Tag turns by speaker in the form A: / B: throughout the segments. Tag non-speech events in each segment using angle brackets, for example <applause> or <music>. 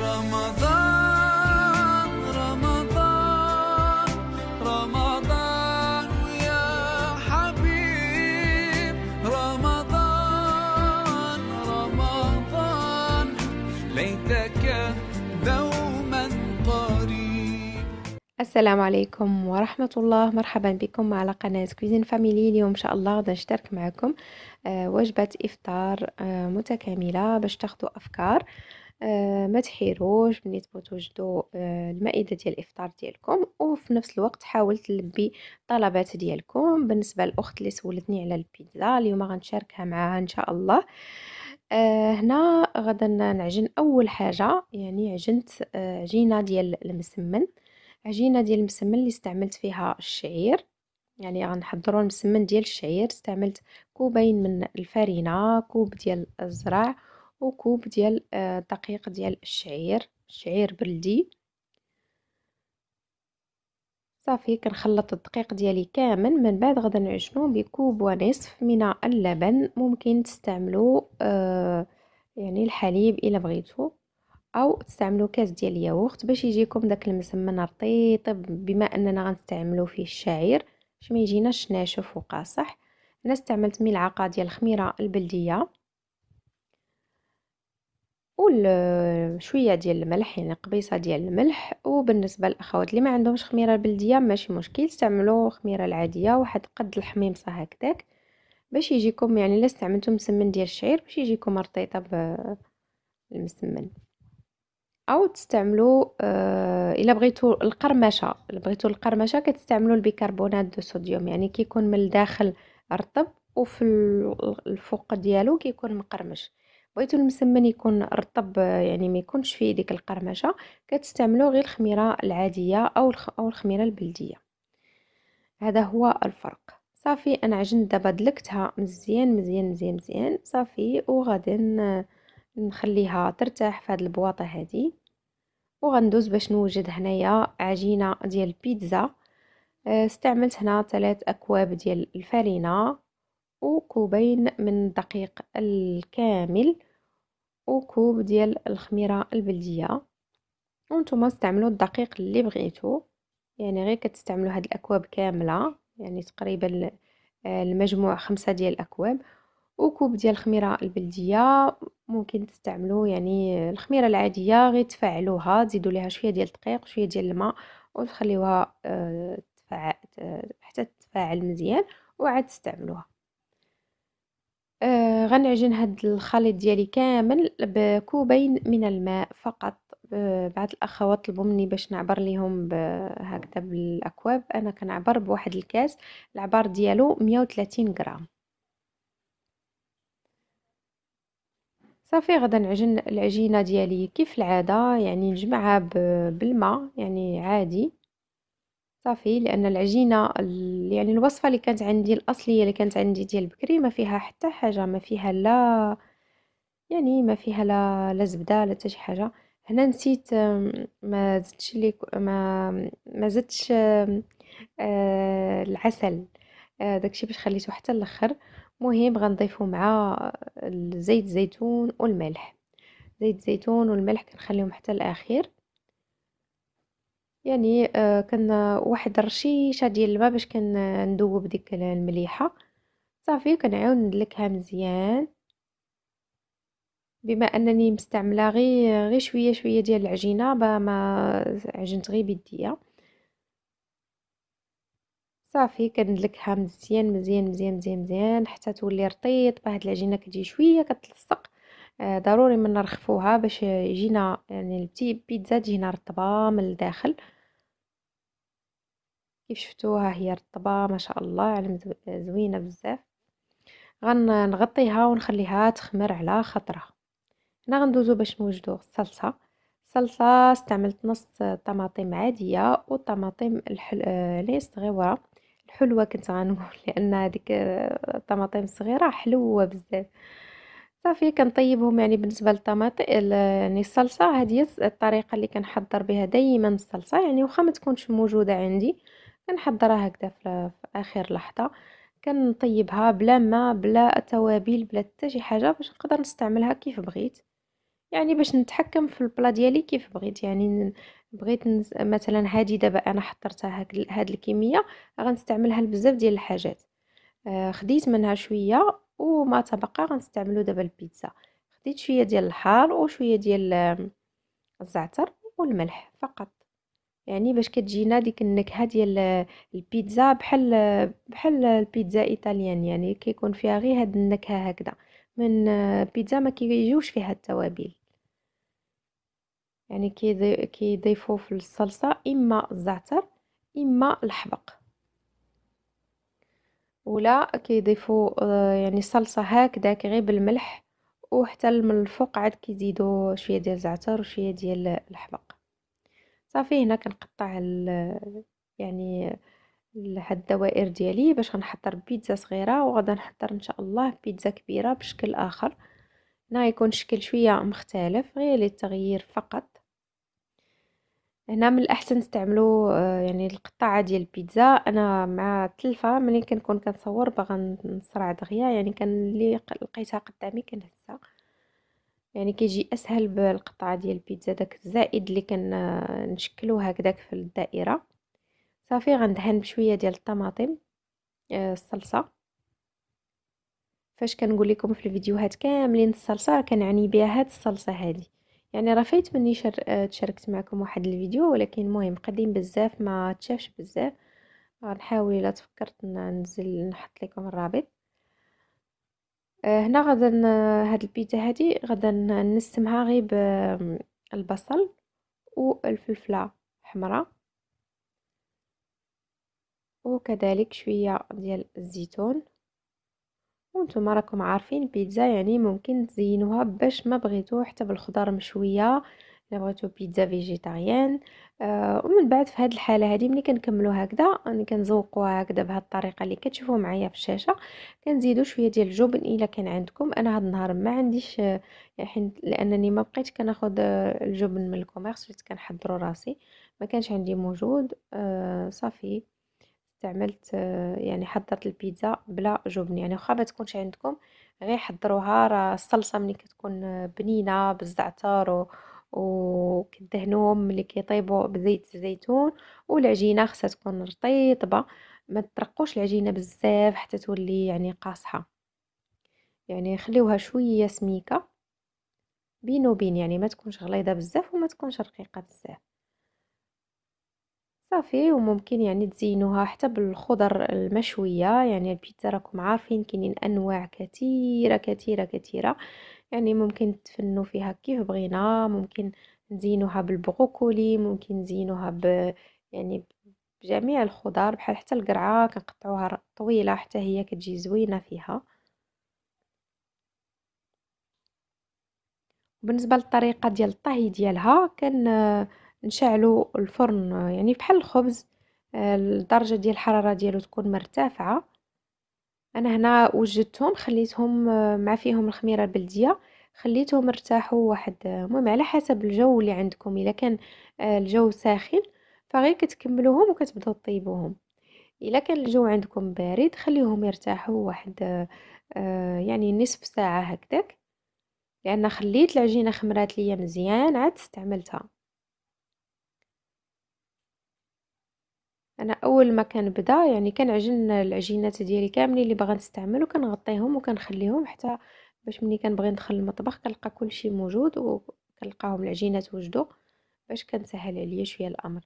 A: رمضان رمضان رمضان يا حبيب رمضان رمضان ليتك دوما قريب السلام عليكم ورحمة الله مرحبا بكم على قناة كوزين فاميلي اليوم إن شاء الله غادي نشترك معكم وجبة إفطار متكاملة باش تاخدو أفكار آه ما تحيروش ملي توجدوا آه، المائده ديال الافطار ديالكم وفي نفس الوقت حاولت تلبي الطلبات ديالكم بالنسبه للاخت اللي سولتني على البيتزا اليوم غنشاركها معاها ان شاء الله آه هنا غدا نعجن اول حاجه يعني عجنت آه، عجينه ديال المسمن عجينه ديال المسمن اللي استعملت فيها الشعير يعني غنحضروا المسمن ديال الشعير استعملت كوبين من الفرينه كوب ديال الزرع وكوب ديال الدقيق آه، ديال الشعير شعير بلدي صافي كنخلط الدقيق ديالي كامل من بعد غدا نعجنو بكوب ونصف من اللبن ممكن تستعملو آه يعني الحليب الا بغيتو او تستعملو كاس ديال الياغورت باش يجيكم داك المسمن رطيب بما اننا غنستعملو فيه الشعير باش ما يجيناش ناشف وقاصح انا استعملت ملعقه ديال الخميره البلديه وشويه آه، ديال الملح يعني قبيصه ديال الملح وبالنسبه للاخوات اللي ما عندهمش خميره بلدية ماشي مشكل استعملوا خميره العاديه واحد قد الحميمصه هكذاك باش يجيكم يعني الا استعملتم مسمن ديال الشعير باش يجيكم رطيطه بالمسمن او تستعملوا آه الا بغيتوا القرمشه الا بغيتوا القرمشه كتستعملوا البيكربونات دو صوديوم يعني كيكون من الداخل رطب وفي الفوق ديالو كيكون مقرمش بغيتو المسمن يكون رطب يعني ما يكونش فيه ديك القرمشه كتستعملوا غير الخميره العاديه او او الخميره البلديه هذا هو الفرق صافي انا عجنت دابا دلكتها مزيان مزيان مزيان مزيان صافي وغادي نخليها ترتاح في هذه البواطه هذه وغندوز باش نوجد هنايا عجينه ديال البيتزا آه، استعملت هنا ثلاث اكواب ديال الفارينه وكوبين من الدقيق الكامل وكوب ديال الخميره البلديه وانتم استعملوا الدقيق اللي بغيتو يعني غير كتستعملوا هاد الاكواب كامله يعني تقريبا آه، المجموع خمسة ديال الاكواب وكوب ديال الخميره البلديه ممكن تستعملوا يعني الخميره العاديه غير تفعلوها تزيدوا ليها شويه ديال الدقيق وشويه ديال الماء وتخليوها آه، حتى تتفاعل مزيان وعاد تستعملوها آه غنعجن هاد الخليط ديالي كامل بكوبين من الماء فقط بعض الاخوات طلبوا مني باش نعبر ليهم هكذا بالاكواب انا كنعبر بواحد الكاس العبار ديالو 130 غرام صافي غدا نعجن العجينه ديالي كيف العاده يعني نجمعها بالماء يعني عادي صافي لان العجينه يعني الوصفه اللي كانت عندي الاصليه اللي كانت عندي ديال بكري ما فيها حتى حاجه ما فيها لا يعني ما فيها لا لا زبده لا حتى شي حاجه هنا نسيت ما زدتش لي ما ما زدتش آه، العسل آه، داكشي باش خليته حتى الاخر مهم غنضيفو مع زيت الزيتون والملح زيت الزيتون والملح كنخليهم حتى الاخير يعني آه، كان كن واحد الرشيشة ديال الما باش كندوب ديك المليحة، صافي كنعاود ندلكها مزيان. بما أنني مستعملة غي غي شوية شوية ديال العجينة با ما عجنت غي بيديا. صافي كندلكها مزيان مزيان مزيان مزيان مزيان حتى تولي رطيط بهاد العجينة كتجي شوية كتلصق. ضروري من نرخفوها باش يجينا يعني البيتزا تجينا رطبه من الداخل كيف شفتوها هي رطبه ما شاء الله علم زوينه بزاف غنغطيها ونخليها تخمر على خطره هنا غندوزو باش نوجدو الصلصه الصلصه استعملت نص طماطم عاديه وطماطم الحل... لي صغيره الحلوه كنت غنقول <laughs> لان هذيك الطماطم الصغيره حلوه بزاف صافي كنطيبهم يعني بالنسبه للطماط يعني الصلصه هذه هي الطريقه اللي كنحضر بها دائما الصلصه يعني واخا ما تكونش موجوده عندي كنحضرها هكذا في, في اخر لحظه كنطيبها بلا ما بلا توابل بلا حتى شي حاجه باش نقدر نستعملها كيف بغيت يعني باش نتحكم في البلا ديالي كيف بغيت يعني بغيت مثلا هذه دابا انا حضرتها هذه الكميه غنستعملها لبزاف ديال الحاجات آه، خديت منها شويه وما تبقى غنستعملو دابا البيتزا خديت شويه ديال الحار وشويه ديال الزعتر والملح فقط يعني باش كتجينا ديك النكهه ديال آه، البيتزا بحال آه، بحال البيتزا ايطاليان يعني كيكون فيها غير هاد النكهه هكذا من آه، بيتزا ما كيجيوش فيها التوابل يعني كيضيفوا في الصلصه اما الزعتر اما الحبق ولا كيضيفوا آه، يعني صلصه هكذا غير بالملح وحتى من الفوق عاد كيزيدوا شويه ديال الزعتر وشويه ديال الحلق صافي هنا كنقطع يعني هاد الدوائر ديالي باش غنحضر بيتزا صغيره وغدا نحضر ان شاء الله بيتزا كبيره بشكل اخر هنا يكون شكل شويه مختلف غير للتغيير فقط هنا من الاحسن استعملوا آه، يعني القطاعه ديال البيتزا انا مع التلفه ملي كنكون كنصور باغا نسرع دغيا يعني كان اللي لقيتها قدامي كنهزها يعني كيجي اسهل بالقطعه ديال البيتزا داك الزائد اللي كنشكلو آه، هكداك في الدائره صافي غندهن بشويه ديال الطماطم آه، الصلصه فاش كنقول لكم في الفيديوهات كاملين الصلصه كنعني بها هاد الصلصه هذه يعني رفيت مني شر... تشاركت معكم واحد الفيديو ولكن مهم قديم بزاف ما تشافش بزاف غنحاول آه، الا تفكرت ننزل نحط لكم الرابط آه، هنا غادا هاد البيتزا هادي غادا نسمها غير بالبصل والفلفله حمراء وكذلك شويه ديال الزيتون وانتم راكم عارفين بيتزا يعني ممكن تزينوها باش ما بغيتو حتى بالخضار مشويه الا بغيتو بيتزا فيجيتاريان آه ومن بعد في هذه الحاله هذه ملي كنكملو هكذا ملي يعني كنزوقوها هكذا بهذه الطريقه اللي كتشوفوا معايا في الشاشه كنزيدو شويه ديال الجبن الا كان عندكم انا هذا النهار ما عنديش آه يعني لانني ما بقيتش كناخذ آه، الجبن من الكوميرس حيت كنحضروا راسي ما كانش عندي موجود آه صافي استعملت آه، يعني حضرت البيتزا بلا جبن يعني واخا ما تكونش عندكم غير حضروها راه الصلصه ملي كتكون آه، بنينه بالزعتر وكدهنوهم ملي كيطيبوا بزيت الزيتون والعجينه خصها تكون رطيبه ما ترقوش العجينه بزاف حتى تولي يعني قاصحه يعني خليوها شويه سميكه بين وبين يعني ما تكونش غليظه بزاف وما تكونش رقيقه بزاف صافي وممكن يعني تزينوها حتى بالخضر المشويه يعني البيتزا راكم عارفين كاينين انواع كثيره كثيره كثيره يعني ممكن تفنوا فيها كيف بغينا ممكن نزينوها بالبروكولي ممكن نزينوها ب يعني بجميع الخضار بحال حتى القرعه كنقطعوها طويله حتى هي كتجي زوينه فيها بالنسبه للطريقه ديال الطهي ديالها كان نشعلو الفرن يعني بحال الخبز آه، الدرجه ديال الحراره ديالو تكون مرتفعه انا هنا وجدتهم خليتهم آه، مع فيهم الخميره البلديه خليتهم ارتاحوا واحد آه، المهم على حسب الجو اللي عندكم الا كان الجو ساخن فغير كتكملوهم وكتبداو طيبوهم الا كان الجو عندكم بارد خليهم يرتاحوا واحد يعني نصف ساعه هكذاك لان خليت العجينه خمرات ليا مزيان عاد استعملتها انا اول ما كان بدا يعني كنعجن العجينات ديالي كاملين اللي باغا نستعمل وكنغطيهم وكنخليهم حتى باش ملي كنبغي ندخل المطبخ كنلقى كلشي موجود وكنلقاهم العجينات وجدوا باش كنسهل عليا شويه الامر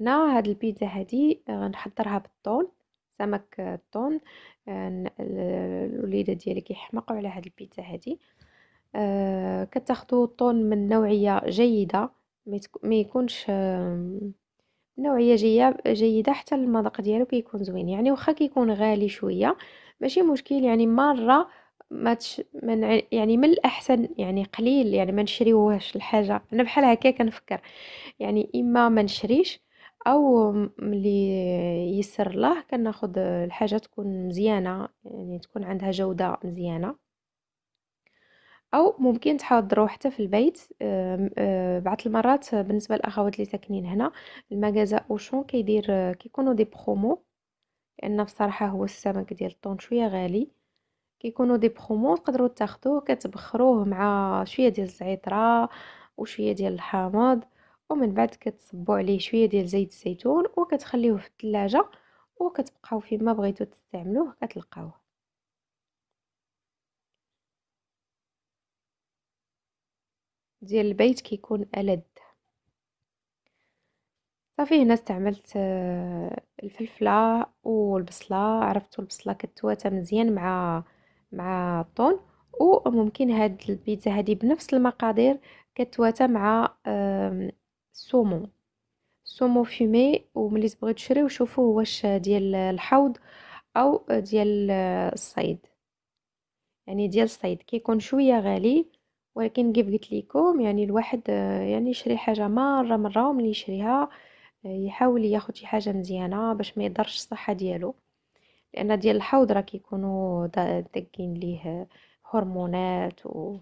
A: هنا هاد البيتزا هادي آه، غنحضرها بالطون سمك الطون آه، الوليده ديالي كيحمقوا على هاد البيتزا هادي آه، كتاخذوا الطون من نوعيه جيده ما يكونش نوعيه جيه جيده حتى المذاق ديالو كيكون زوين يعني واخا كيكون غالي شويه ماشي مشكل يعني مره ما تش من يعني من الاحسن يعني قليل يعني ما نشريوهش الحاجه انا بحال هكا كنفكر يعني اما ما نشريش او ملي يسر الله كناخذ الحاجه تكون مزيانه يعني تكون عندها جوده مزيانه او ممكن تحضروا حتى في البيت آه، بعض المرات بالنسبه للاخوات اللي ساكنين هنا المغازا اوشون كيدير كيكونوا دي برومو لان بصراحه هو السمك ديال الطون شويه غالي كيكونوا دي برومو تقدروا تاخذوه كتبخروه مع شويه ديال الزعتره وشويه ديال الحامض ومن بعد كتصبوا عليه شويه ديال زيت الزيتون وكتخليوه في الثلاجه وكتبقاو فيما بغيتو تستعملوه كتلقاوه ديال البيت كيكون ألد صافي هنا استعملت آه، الفلفله والبصله عرفتوا البصله كتواتى مزيان مع مع الطون وممكن هاد البيتزا هادي بنفس المقادير كتواتى مع سومو سومو فيمي وملي تبغيو تشريو شوفوا واش ديال الحوض او ديال الصيد يعني ديال الصيد كيكون شويه غالي ولكن كيف قلت لكم يعني الواحد آه، يعني يشري حاجه مره مره وملي يشريها آه، يحاول ياخد شي حاجه مزيانه باش ما يضرش الصحه ديالو لان ديال الحوض راه كيكونوا داكين ليه آه، هرمونات و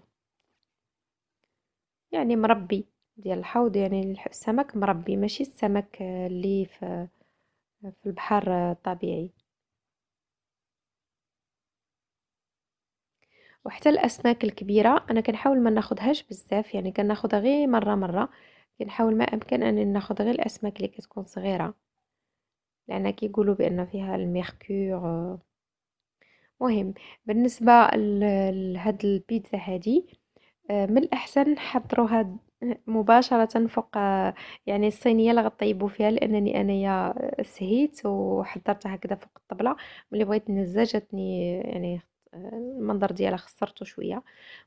A: يعني مربي ديال الحوض يعني السمك مربي ماشي السمك اللي في في البحر الطبيعي وحتى الاسماك الكبيره انا كنحاول ما ناخذهاش بزاف يعني كناخذها غير مره مره كنحاول ما امكن انني ناخذ غير الاسماك اللي كتكون صغيره لان كيقولوا بان فيها الميركور آه. مهم بالنسبه لهاد البيتزا هادي آه، من الاحسن حضروها مباشرة فوق آه، يعني الصينية اللي غطيبو فيها لأنني أنايا سهيت وحضرتها هكذا فوق الطبلة ملي بغيت نهزها جاتني يعني المنظر ديالها خسرته شويه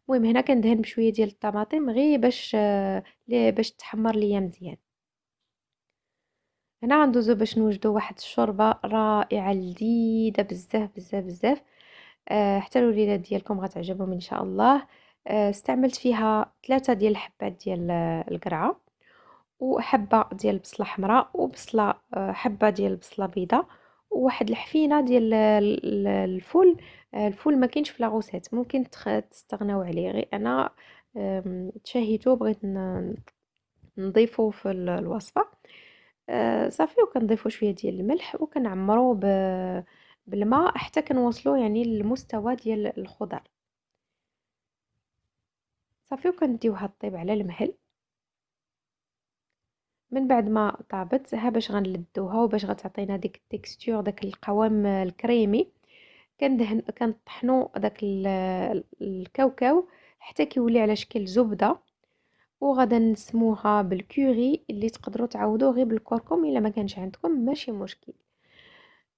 A: المهم هنا كندهن بشويه ديال الطماطم غير باش باش تحمر ليا مزيان هنا غندوزو باش نوجدو واحد الشوربه رائعه لذيذه بزاف بزاف بزاف أه حتى الوليدات ديالكم غتعجبهم ان شاء الله أه استعملت فيها ثلاثه ديال الحبات ديال آه، القرعه وحبه ديال البصله حمراء وبصله آه، حبه ديال البصله بيضاء وواحد الحفينه ديال آه، الفول آه، الفول ما كاينش في لا ممكن تستغناو عليه غير انا تشهيتو بغيت نضيفو في الوصفه آه، صافي وكنضيفو شويه ديال الملح وكنعمرو بالماء حتى كنوصلو يعني للمستوى ديال الخضر صافي وكنديوها طيب على المهل من بعد ما طابت ها باش غنلدوها وباش غتعطينا ديك التكستور داك القوام الكريمي كندهن كنطحنو داك الكاوكاو حتى كيولي على شكل زبده وغادا نسموها بالكوري اللي تقدروا تعوضوه غير بالكركم الا ما كانش عندكم ماشي مشكل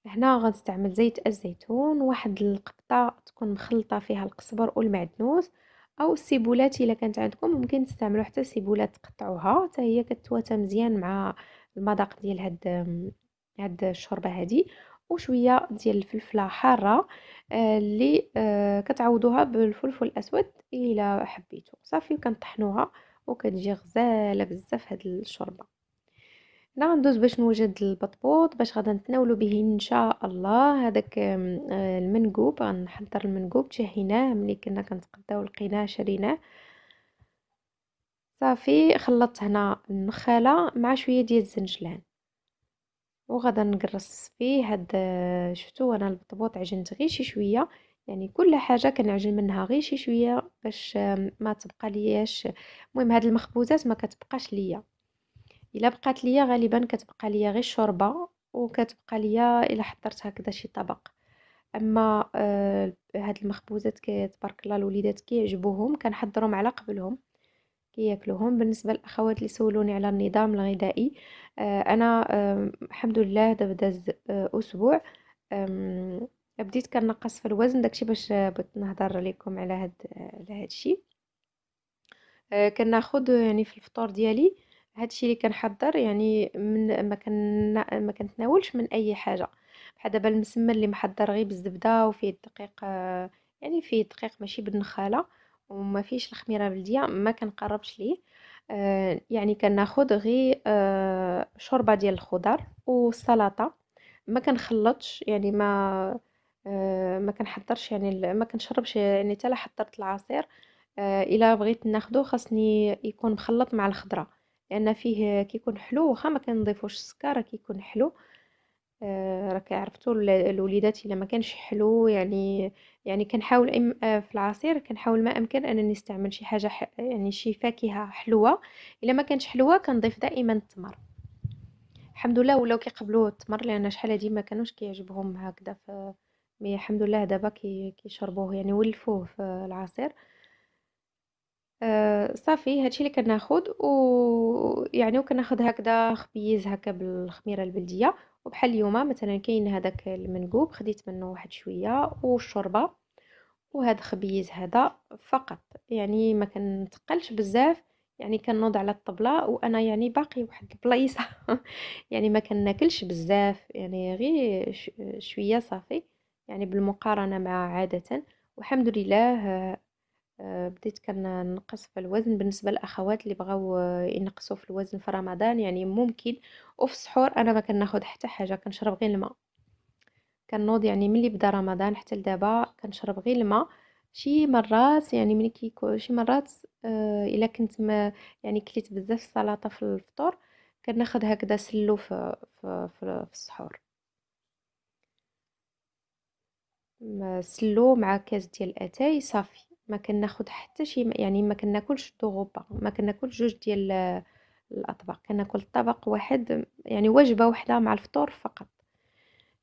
A: هنا غنستعمل زيت الزيتون واحد القبطه تكون مخلطه فيها القزبر والمعدنوس او السيبولات الا كانت عندكم ممكن تستعملوا حتى السيبولات تقطعوها حتى هي كتواتى مزيان مع المذاق ديال هاد هاد الشوربه هادي وشويه ديال الفلفله حاره آه، اللي آه، كتعوضوها بالفلفل الاسود الى حبيتو صافي كنطحنوها وكتجي غزاله بزاف هاد الشوربه هنا غندوز باش نوجد البطبوط باش غادي نتناولو به ان شاء الله هذاك آه، المنكوب غنحضر المنكوب تشهيناه ملي كنا كنتقداو لقيناه شريناه صافي خلطت هنا النخاله مع شويه ديال الزنجلان وغدا نقرص فيه هاد شفتو انا البطبوط عجنت غير شي شويه يعني كل حاجه كنعجن منها غير شي شويه باش ما تبقى لياش المهم هاد المخبوزات ما كتبقاش ليا الا بقات ليا غالبا كتبقى ليا غير الشوربه وكتبقى ليا الا حضرت هكذا شي طبق اما آه، هاد المخبوزات تبارك الله الوليدات كيعجبوهم كنحضرهم على قبلهم كياكلوهم بالنسبه للاخوات اللي سولوني على النظام الغذائي آه، انا الحمد لله دابا داز آه، اسبوع بديت كنقص في الوزن داكشي باش آه، بغيت نهضر لكم على هاد على هادشي كناخذ يعني في الفطور ديالي هادشي اللي كنحضر يعني من ما كن ما كنتناولش من اي حاجه بحال دابا المسمن اللي محضر غير بالزبده وفيه الدقيق يعني فيه دقيق ماشي بالنخاله وما فيش الخميره بلديه ما كنقربش ليه آه يعني كناخد غير آه شوربه ديال الخضر والسلطه ما كنخلطش يعني ما آه ما كنحضرش يعني ما كنشربش يعني حتى حضرت العصير آه الا بغيت ناخدو خاصني يكون مخلط مع الخضره لان فيه كيكون حلو واخا ما كنضيفوش السكر كيكون حلو آه، راك عرفتوا الوليدات الا ما كانش حلو يعني يعني كنحاول آه، في العصير كنحاول ما امكن انني نستعمل شي حاجه يعني شي فاكهه حلوه الا ما كانش حلوه كنضيف دائما التمر الحمد لله ولاو كيقبلوا التمر لان شحال هادي ما كانوش كيعجبهم هكذا ف مي الحمد لله دابا كيشربوه يعني ولفوه في العصير أه صافي هادشي اللي كناخد ويعني يعني وكناخد هكذا خبيز هكا بالخميره البلديه وبحال اليوم مثلا كاين هذاك المنقوب خديت منه واحد شويه والشوربه وهذا خبيز هذا فقط يعني ما كنتقلش بزاف يعني كنوض على الطبله وانا يعني باقي واحد البلايصه <laughs> يعني ما كناكلش بزاف يعني غير شويه صافي يعني بالمقارنه مع عاده والحمد لله آه، بديت كنقص في الوزن بالنسبه للاخوات اللي بغاو آه، ينقصوا في الوزن في رمضان يعني ممكن وفي السحور انا ما كناخذ حتى حاجه كنشرب غير الماء كنوض يعني ملي بدا رمضان حتى لدابا كنشرب غير الماء شي مرات يعني ملي كيكون شي مرات آه الا كنت ما يعني كليت بزاف السلطه في الفطور كناخذ هكذا سلو في في, في, في السحور سلو مع كاس ديال الاتاي صافي ما كناخد حتى شي يعني ما كناكلش دوغوبا ما كناكلش جوج ديال الاطباق كناكل طبق واحد يعني وجبه واحده مع الفطور فقط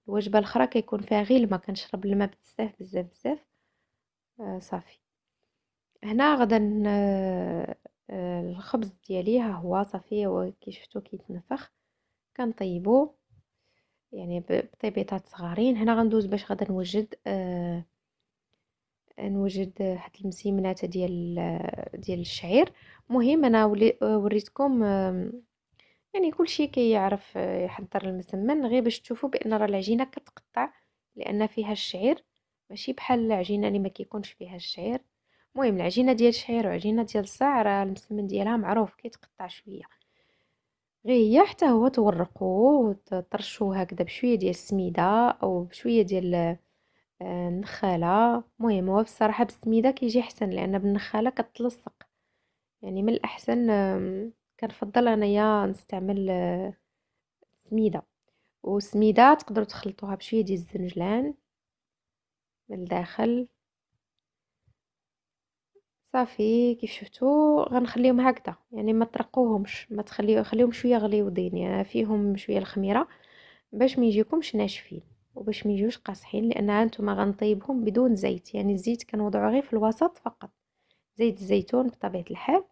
A: الوجبه الاخرى كيكون فيها غير الماء كنشرب الماء بزاف بزاف بزاف آه صافي هنا غدا آه الخبز ديالي ها هو صافي كي شفتو كيتنفخ كنطيبو يعني بطيبيطات صغارين هنا غندوز باش غدا نوجد آه نوجد واحد المسيمنات ديال ديال الشعير مهم انا وريتكم يعني كلشي كيعرف كي يحضر المسمن غير باش تشوفوا بان راه العجينه كتقطع لان فيها الشعير ماشي بحال العجينه اللي ما كيكونش فيها الشعير مهم العجينه ديال الشعير وعجينه ديال الصاع راه المسمن ديالها معروف كيتقطع شويه غير هي حتى هو تورقوه ترشوه هكذا بشويه ديال السميده او بشويه ديال النخاله آه، المهم هو بصراحه بالسميده كيجي احسن لان بالنخاله كتلصق يعني من الاحسن كنفضل انايا نستعمل آه، سميدة وسميدة تقدروا تخلطوها بشويه ديال الزنجلان من الداخل صافي كيف شفتوا غنخليهم هكذا يعني ما ترقوهمش ما تخليو خليهم شويه غليوضين يعني فيهم شويه الخميره باش ما يجيكمش ناشفين وباش ما يجوش قاصحين لان انتم غنطيبهم بدون زيت يعني الزيت كنوضعو غير في الوسط فقط زيت الزيتون بطبيعه الحال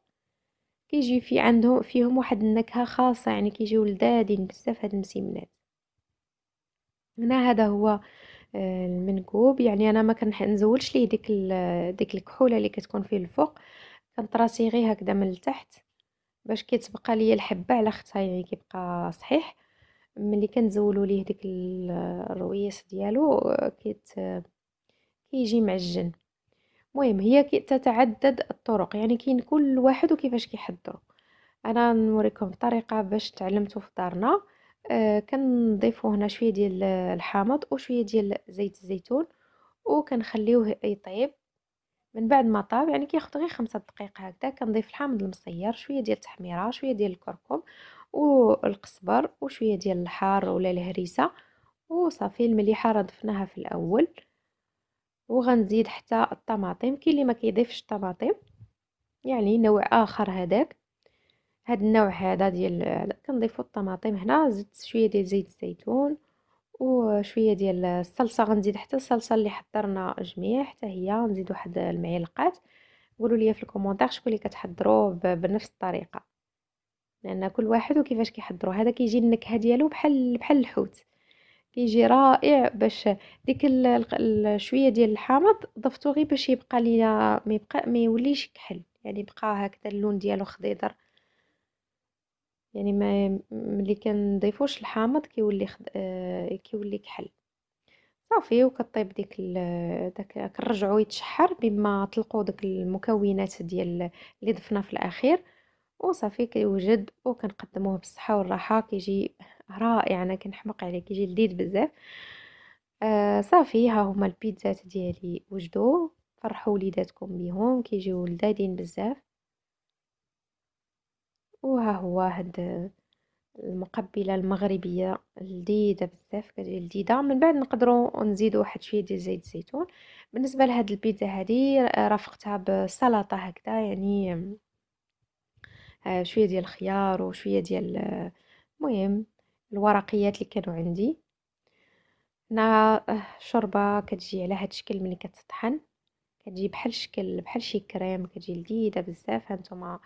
A: كيجي في عندهم فيهم واحد النكهه خاصه يعني كيجيو لذادين بزاف هاد المسيمنات هنا هذا هو آه، المنكوب يعني انا ما كنزولش ليه ديك ديك الكحوله اللي كتكون فيه الفوق كنطراسي غير هكذا من التحت باش كتبقى ليا الحبه على اختها يعني كيبقى صحيح ملي كنزولو ليه ديك الرويس ديالو كيت كيجي معجن المهم هي تتعدد الطرق يعني كاين كل واحد وكيفاش كيحضروا انا نوريكم الطريقه باش تعلمتو في دارنا آه كنضيفوا هنا شويه ديال الحامض وشويه ديال زيت الزيتون وكنخليوه يطيب من بعد ما طاب يعني كياخذ غير خمسة دقائق هكذا كنضيف الحامض المصير شويه ديال التحميره شويه ديال الكركم والقصبر وشويه ديال الحار ولا الهريسه وصافي المليحه راه ضفناها في الاول وغنزيد حتى الطماطم كاين اللي ما كيضيفش الطماطم يعني نوع اخر هذاك هاد النوع هذا ديال كنضيفوا الطماطم هنا زدت شويه ديال زيت الزيتون وشويه ديال الصلصه غنزيد حتى الصلصه اللي حضرنا جميع حتى هي نزيد واحد المعلقات قولوا لي في الكومونتير شكون اللي كتحضروا بنفس الطريقه لان كل واحد وكيفاش كيحضروا هذا كيجي النكهه ديالو بحال بحال الحوت كيجي رائع باش ديك شويه ديال الحامض ضفتو غير باش يبقى لي ما يبقى ما يوليش كحل يعني بقى هكذا اللون ديالو خضيضر يعني ما ملي كنضيفوش الحامض كيولي خد... آه كيولي كحل صافي وكطيب ديك ال... داك كنرجعو يتشحر بما طلقوا داك المكونات ديال اللي ضفنا في الاخير وصافي كيوجد وكنقدموه بالصحه والراحه كيجي رائع انا كنحمق عليه كيجي لذيذ بزاف آه صافي ها هما البيتزات ديالي وجدوا فرحوا وليداتكم بيهم كيجيو لذادين بزاف وها هو هاد المقبله المغربيه لذيذه بزاف كتجي لذيذه من بعد نقدروا نزيدوا واحد شويه ديال زيت الزيتون بالنسبه لهاد البيتزا هادي آه، رافقتها بسلطه هكذا يعني آه، شويه ديال الخيار وشويه ديال آه، المهم الورقيات اللي كانوا عندي هنا آه، الشوربه كتجي على هذا الشكل ملي كتطحن كتجي بحال شكل بحال شي كريم كتجي لذيذه بزاف هانتوما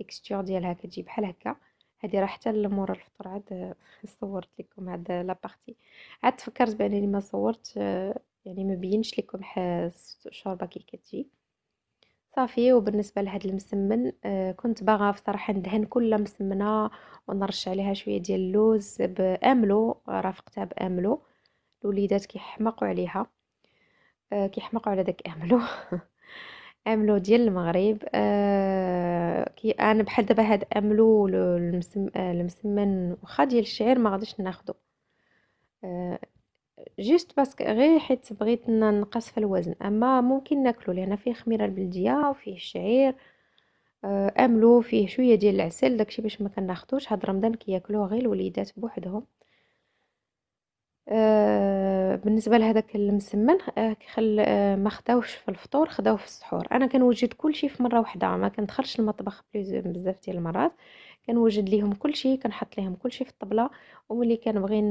A: التكستور ديالها كتجي بحال هكا هذه راه حتى لمور الفطور عاد <laughs> صورت لكم لا بارتي عاد تفكرت بانني ما صورت يعني ما بينش لكم الشوربه كي كتجي صافي وبالنسبه لهاد المسمن آه كنت باغا بصراحه ندهن كل مسمنه ونرش عليها شويه ديال اللوز باملو رافقتها باملو الوليدات كيحمقوا عليها آه كيحمقوا على داك املو <laughs> املو ديال المغرب آه كي انا بحال دابا هاد املو آه، المسمن واخا ديال الشعير ما غاديش ناخذه آه، جيست باسكو غير حيت بغيت ننقص في الوزن اما ممكن ناكلو لان فيه خميره البلديه وفيه الشعير آه، املو فيه شويه ديال العسل داكشي باش ما كناخذوش هاد رمضان كياكلوه غير الوليدات بوحدهم أه بالنسبه لهذاك المسمن آه،, أه ما خداوش في الفطور خداوه في السحور انا كنوجد كلشي في مره واحده ما كندخلش المطبخ بزاف ديال المرات كنوجد ليهم كلشي كنحط ليهم كلشي في الطبله وملي كنبغي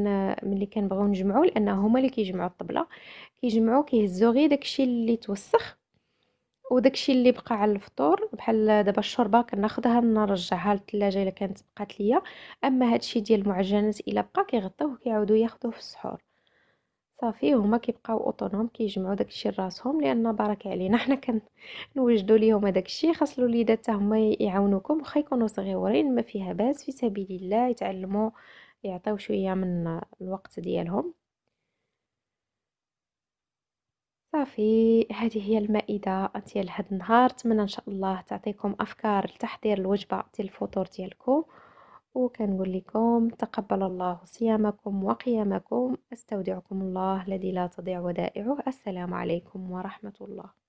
A: ملي كنبغيو نجمعو لان هما اللي كيجمعوا الطبله كيجمعوا كيهزوا غير داكشي اللي توسخ وداكشي اللي بقى على الفطور بحال دابا الشوربه كناخذها نرجعها للثلاجه الا كانت بقات ليا اما هادشي ديال المعجنات الا بقى كيغطيوه كيعاودوا ياخذوه في السحور صافي هما كيبقاو اوتونوم كيجمعوا داكشي لراسهم لان بارك علينا <laughs> حنا كنوجدوا ليهم داكشي خاص الوليدات حتى هما يعاونوكم واخا يكونوا صغيورين ما فيها باس في سبيل الله يتعلموا يعطيو شويه من الوقت ديالهم صافي هذه هي المائده ديال هاد النهار نتمنى ان شاء الله تعطيكم افكار لتحضير الوجبه ديال الفطور ديالكم وكنقول لكم تقبل الله صيامكم وقيامكم استودعكم الله الذي لا تضيع ودائعه السلام عليكم ورحمة الله